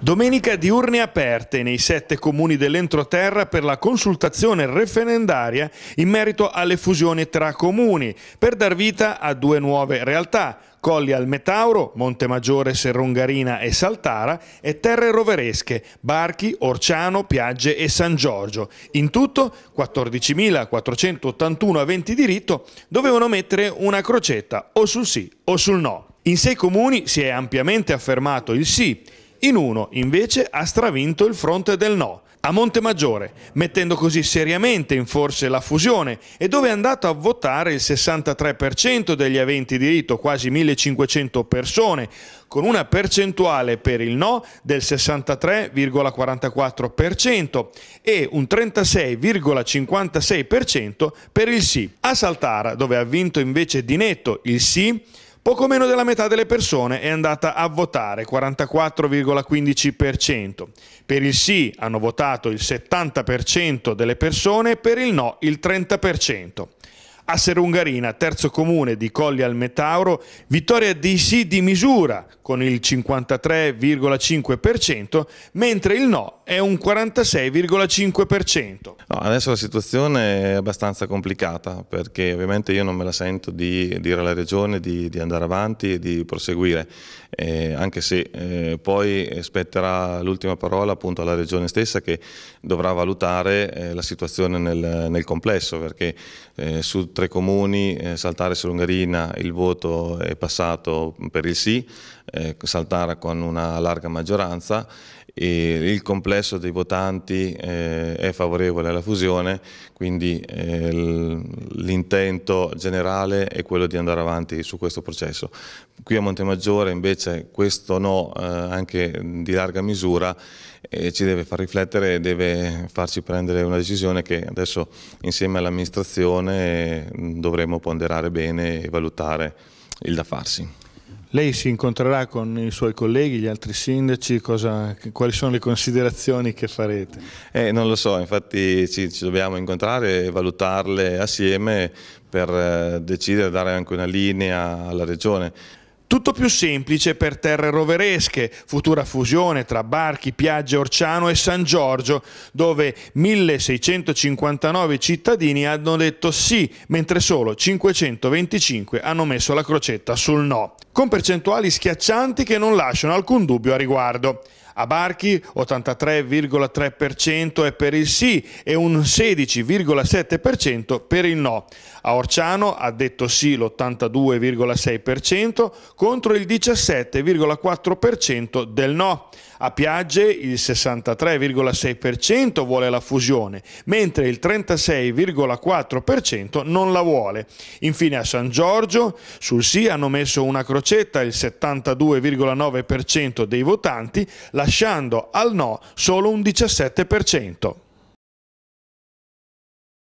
Domenica diurne aperte nei sette comuni dell'entroterra per la consultazione referendaria in merito alle fusioni tra comuni per dar vita a due nuove realtà, Colli al Metauro, Montemaggiore, Serrongarina e Saltara e terre roveresche, Barchi, Orciano, Piagge e San Giorgio. In tutto 14.481 aventi diritto dovevano mettere una crocetta o sul sì o sul no. In sei comuni si è ampiamente affermato il sì, in uno, invece, ha stravinto il fronte del no a Montemaggiore, mettendo così seriamente in forse la fusione e dove è andato a votare il 63% degli aventi diritto, quasi 1500 persone, con una percentuale per il no del 63,44% e un 36,56% per il sì. A Saltara, dove ha vinto invece di netto il sì, Poco meno della metà delle persone è andata a votare, 44,15%. Per il sì hanno votato il 70% delle persone, per il no il 30%. A Serungarina, terzo comune di Colli al Metauro, vittoria di sì di misura con il 53,5%, mentre il no è un 46,5%. No, adesso la situazione è abbastanza complicata perché ovviamente io non me la sento di dire alla Regione di, di andare avanti e di proseguire, eh, anche se eh, poi spetterà l'ultima parola appunto alla Regione stessa che dovrà valutare eh, la situazione nel, nel complesso perché eh, su tre comuni eh, saltare sull'Ungherina il voto è passato per il sì, eh, saltare con una larga maggioranza e il complesso complesso dei votanti eh, è favorevole alla fusione, quindi eh, l'intento generale è quello di andare avanti su questo processo. Qui a Montemaggiore invece questo no, eh, anche di larga misura, eh, ci deve far riflettere e deve farci prendere una decisione che adesso insieme all'amministrazione mm, dovremo ponderare bene e valutare il da farsi. Lei si incontrerà con i suoi colleghi, gli altri sindaci, cosa, quali sono le considerazioni che farete? Eh, non lo so, infatti ci, ci, dobbiamo incontrare e valutarle assieme per eh, decidere, di dare anche una linea alla Regione. Tutto più semplice per terre roveresche, futura fusione tra Barchi, Piagge, Orciano e San Giorgio, dove 1659 cittadini hanno detto sì, mentre solo 525 hanno messo la crocetta sul no, con percentuali schiaccianti che non lasciano alcun dubbio a riguardo. A Barchi 83,3% è per il sì e un 16,7% per il no. A Orciano ha detto sì l'82,6% contro il 17,4% del no. A Piagge il 63,6% vuole la fusione, mentre il 36,4% non la vuole. Infine a San Giorgio sul sì hanno messo una crocetta il 72,9% dei votanti, lasciando al no solo un 17%.